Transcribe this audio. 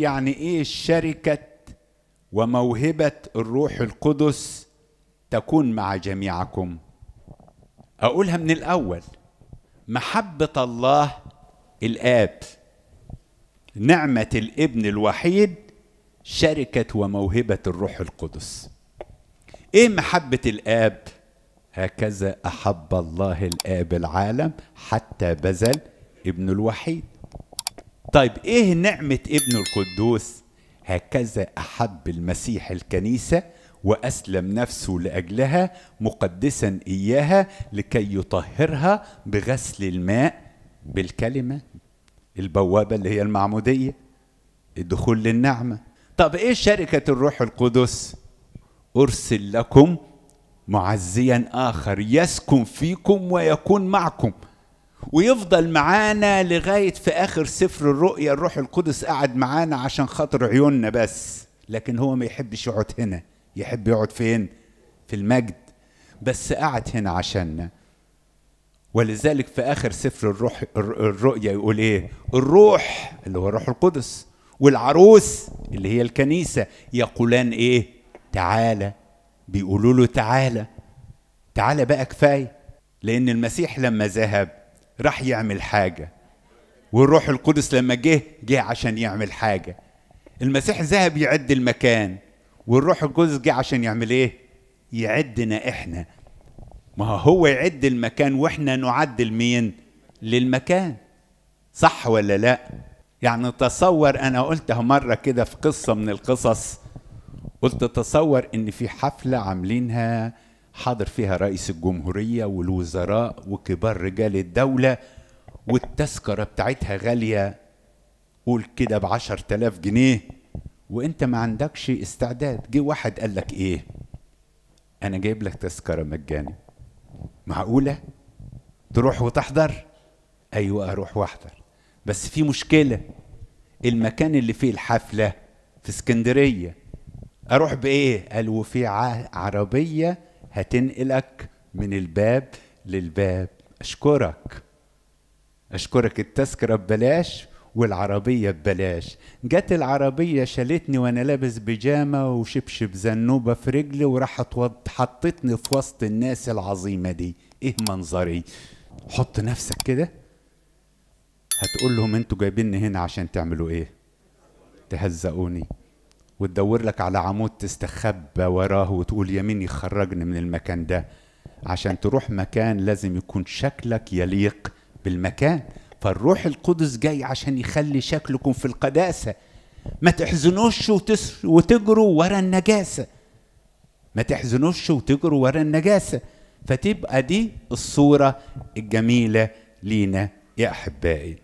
يعني ايه شركه وموهبه الروح القدس تكون مع جميعكم اقولها من الاول محبه الله الاب نعمه الابن الوحيد شركه وموهبه الروح القدس ايه محبه الاب هكذا احب الله الاب العالم حتى بذل ابن الوحيد طيب ايه نعمه ابنه القدوس هكذا احب المسيح الكنيسه واسلم نفسه لاجلها مقدسا اياها لكي يطهرها بغسل الماء بالكلمه البوابه اللي هي المعموديه الدخول للنعمه طب ايه شركه الروح القدس ارسل لكم معزيا اخر يسكن فيكم ويكون معكم ويفضل معانا لغاية في آخر سفر الرؤيا الروح القدس قعد معانا عشان خاطر عيوننا بس لكن هو ما يحبش يقعد هنا يحب يقعد فين في المجد بس قعد هنا عشاننا ولذلك في آخر سفر الروح الرؤيا يقول إيه الروح اللي هو الروح القدس والعروس اللي هي الكنيسة يقولان إيه تعالى بيقولوا له تعالى تعالى بقى كفاية لأن المسيح لما ذهب راح يعمل حاجة والروح القدس لما جه جه عشان يعمل حاجة المسيح ذهب يعد المكان والروح القدس جه عشان يعمل ايه يعدنا احنا ما هو يعد المكان واحنا نعدل مين للمكان صح ولا لا يعني تصور انا قلتها مره كده في قصه من القصص قلت تصور ان في حفله عاملينها حاضر فيها رئيس الجمهورية والوزراء وكبار رجال الدولة والتذكرة بتاعتها غالية قول كده بعشر تلاف جنيه وانت ما عندكش استعداد جه واحد قال لك ايه انا جايب لك تذكرة مجاني معقولة تروح وتحضر ايوه اروح واحضر بس في مشكلة المكان اللي فيه الحفلة في اسكندرية اروح بايه قال وفي عربية هتنقلك من الباب للباب أشكرك أشكرك التذكرة ببلاش والعربية ببلاش جت العربية شالتني وأنا لابس بيجامة وشبشب زنوبة في رجلي وراحت حطتني في وسط الناس العظيمة دي إيه منظري حط نفسك كده هتقول لهم انتوا جايبيني هنا عشان تعملوا ايه تهزقوني وتدور لك على عمود تستخبى وراه وتقول يا مين يخرجني من المكان ده عشان تروح مكان لازم يكون شكلك يليق بالمكان فالروح القدس جاي عشان يخلي شكلكم في القداسه ما تحزنوش وتجروا ورا النجاسه ما تحزنوش وتجروا ورا النجاسه فتبقى دي الصوره الجميله لينا يا احبائي